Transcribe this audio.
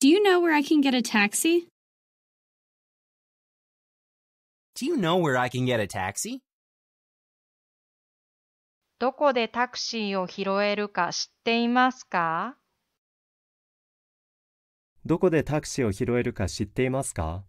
Do you know where I can get a taxi? Do you know where I can get a taxi? どこでタクシーを拾えるか知っていますかどこでタクシーを拾えるか知っていますか